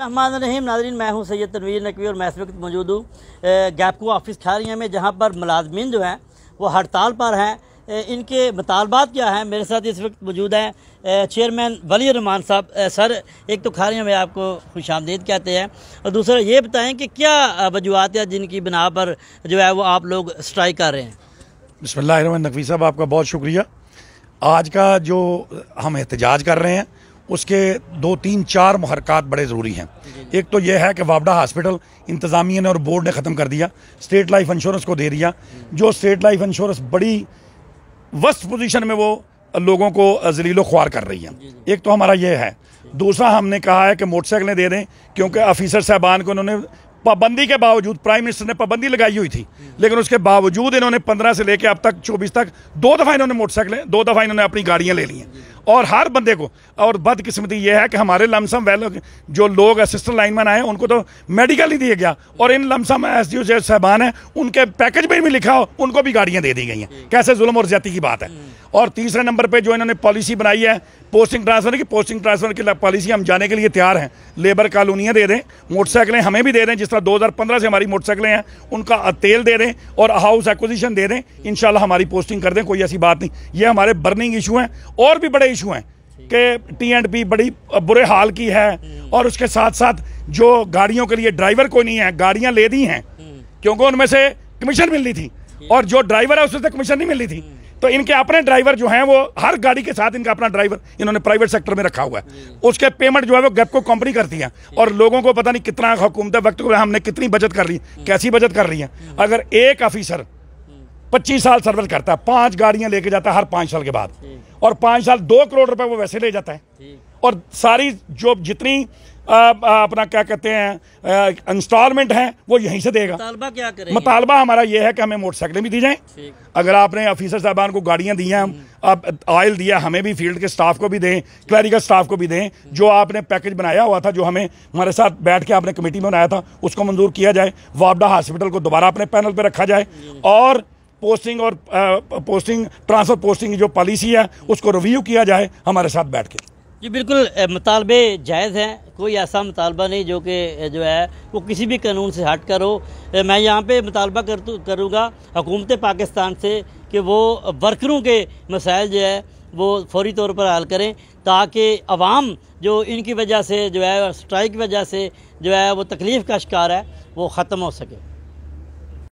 रहीम नाजरीन मैं हूं सैयद तनवीर नकवी और मैं इस वक्त मौजूद हूँ गैपको ऑफिस खारिया में जहां पर मुलाजमीन जो हैं वो हड़ताल पर हैं इनके मुतालबात क्या हैं मेरे साथ इस वक्त मौजूद हैं चेयरमैन वली रहमान साहब सर एक तो खारिया में आपको खुश आमदीद कहते हैं और दूसरा ये बताएं कि क्या वजूहत है जिनकी बिना पर जो है वो आप लोग स्ट्राइक कर रहे हैं बसमिल्ल नकवी साहब आपका बहुत शुक्रिया आज का जो हम एहतजाज कर रहे हैं उसके दो तीन चार हरकत बड़े ज़रूरी हैं एक तो यह है कि वाबडा हॉस्पिटल इंतज़ामिया ने और बोर्ड ने ख़त्म कर दिया स्टेट लाइफ इंश्योरेंस को दे दिया जो स्टेट लाइफ इंश्योरेंस बड़ी वस्त पोजीशन में वो लोगों को जलीलो ख्वार कर रही है एक तो हमारा ये है दूसरा हमने कहा है कि मोटरसाइकिलें दे दें क्योंकि ऑफिसर साहबान को उन्होंने पाबंदी के बावजूद प्राइम मिनिस्टर ने पाबंदी लगाई हुई थी लेकिन उसके बावजूद इन्होंने पंद्रह से लेकर अब तक चौबीस तक दो दफ़ा इन्होंने मोटरसाइकिलें दो दफ़ा इन्होंने अपनी गाड़ियाँ ले ली हैं और हर बंदे को और बदकिस्मती ये है कि हमारे लमसम वेल जो लोग असिस्टेंट लाइनमैन आए उनको तो मेडिकल ही दिया गया और इन लमसम एस डी ओ साहबान हैं उनके पैकेज में भी लिखा हो उनको भी गाड़ियाँ दे दी गई हैं हम्म। कैसे जुल्म और ज्यादा की बात है हम्म। और तीसरे नंबर पर जो इन्होंने पॉलिसी बनाई है पोस्टिंग ट्रांसफ़र की पोस्टिंग ट्रांसफ़र की पॉलिसी हम जाने के लिए तैयार हैं लेबर कॉलोनियाँ दे दें मोटरसाइकिलें हमें भी दे दें जिस तरह 2015 से हमारी मोटरसाइकिलें हैं उनका तेल दे दें और हाउस एक्विजिशन दे दें इन हमारी पोस्टिंग कर दें कोई ऐसी बात नहीं ये हमारे बर्निंग इशू हैं और भी बड़े इशू हैं कि टी एंड पी बड़ी बुरे हाल की है और उसके साथ साथ जो गाड़ियों के लिए ड्राइवर कोई नहीं है गाड़ियां ले दी हैं क्योंकि उनमें से कमीशन मिल रही थी और जो ड्राइवर है उससे कमीशन नहीं मिल रही थी तो इनके अपने ड्राइवर जो हैं वो हर गाड़ी के साथ इनका अपना ड्राइवर इन्होंने प्राइवेट सेक्टर में रखा हुआ है उसके पेमेंट जो है वो गैप को कंपनी करती है और लोगों को पता नहीं कितना हुकूमत वक्त को हमने कितनी बचत कर रही है कैसी बचत कर रही है अगर एक ऑफिसर पच्चीस साल सर्विस करता है पांच गाड़ियां लेके जाता है हर पाँच साल के बाद और पांच साल दो करोड़ रुपए वो वैसे ले जाता है और सारी जो जितनी अपना क्या कहते हैं इंस्टॉलमेंट है वो यहीं से देगा मुतालबा क्या करें मुतालबा हमारा ये है कि हमें मोटरसाइकिलें भी दी जाएं अगर आपने ऑफिसर साहबान को गाड़ियां दी हैं हम्म। अब ऑयल दिया हमें भी फील्ड के स्टाफ को भी दें क्लरिकल स्टाफ को भी दें हम्म। जो आपने पैकेज बनाया हुआ था जो हमें हमारे साथ बैठ के आपने कमेटी में बनाया था उसको मंजूर किया जाए वापडा हॉस्पिटल को दोबारा अपने पैनल पर रखा जाए और पोस्टिंग और पोस्टिंग ट्रांसफ़र पोस्टिंग की जो पॉलिसी है उसको रिव्यू किया जाए हमारे साथ बैठ के जी बिल्कुल मुतालबे जायज़ हैं कोई ऐसा मुतालबा नहीं जो कि जो है वो किसी भी कानून से हट कर हो मैं यहाँ पर मुतालबा कर करूँगा हुकूमत पाकिस्तान से कि वो वर्करों के मसाइल जो है वो फौरी तौर पर हल करें ताकि आवाम जो इनकी वजह से जो है स्ट्राइक की वजह से जो है वो तकलीफ़ का शिकार है वो ख़त्म हो सके